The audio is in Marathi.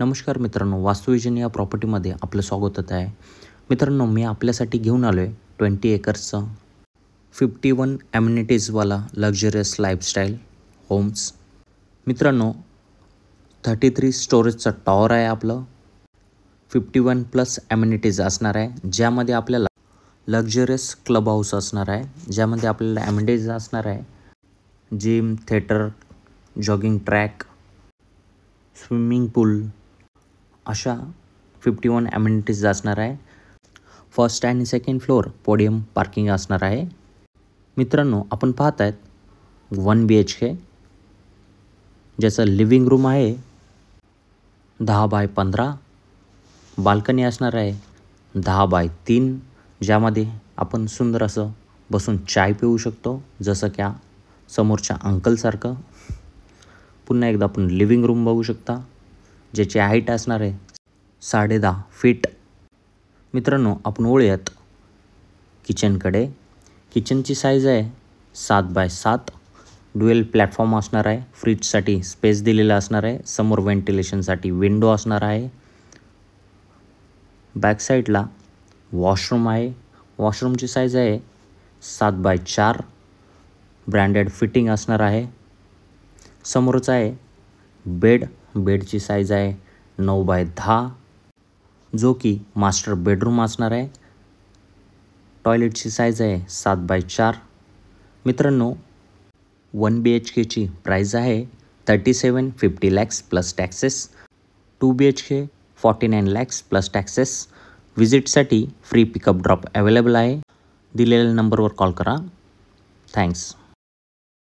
नमस्कार मित्रांनो वास्तुविजन या प्रॉपर्टीमध्ये आपलं स्वागतच आहे मित्रांनो मी आपल्यासाठी घेऊन आलो आहे ट्वेंटी एकर्सचं फिफ्टी वन ॲम्युनिटीजवाला लक्झरियस लाईफस्टाईल होम्स मित्रांनो थर्टी थ्री स्टोरेजचा टॉवर आहे आपलं फिफ्टी वन प्लस ॲम्युनिटीज असणार आहे ज्यामध्ये आपल्याला लक्झरियस क्लब हाऊस असणार आहे ज्यामध्ये आपल्याला ॲम्युनिटीज असणार आहे gym theatre jogging track swimming pool अशा फिफ्टी वन ॲमिनिटीज असणार आहे फर्स्ट आणि सेकंड फ्लोअर पोडियम पार्किंग असणार आहे मित्रांनो आपण पाहत आहेत वन बी एच के ज्याचं लिव्हिंग रूम आहे दहा बाय पंधरा बाल्कनी असणार आहे दहा बाय तीन ज्यामध्ये आपण सुंदर असं बसून चाय पिऊ शकतो जसं क्या समोरच्या अंकलसारखं पुन्हा एकदा आपण लिव्हिंग रूम बघू शकता ज्याची हाईट असणार आहे साडे दहा फीट मित्रांनो आपण ओळूयात किचनकडे किचनची साईज आहे सात बाय सात डुएल प्लॅटफॉर्म असणार आहे फ्रीजसाठी स्पेस दिलेला असणार आहे समोर व्हेंटिलेशनसाठी विंडो असणार आहे बॅकसाईडला वॉशरूम आहे वॉशरूमची साईज आहे सात बाय चार ब्रँडेड फिटिंग असणार आहे समोरच आहे बेड बेडची साईज आहे नऊ बाय दहा जो की मास्टर बेडरूम असणार आहे टॉयलेटची साईज आहे सात बाय चार मित्रांनो वन बी एच केची प्राईज आहे thirty seven fifty lakhs plus taxes two B H K forty nine lakhs plus taxes व्हिजिटसाठी फ्री पिकअप ड्रॉप अवेलेबल आहे दिलेल्या नंबरवर कॉल करा थँक्स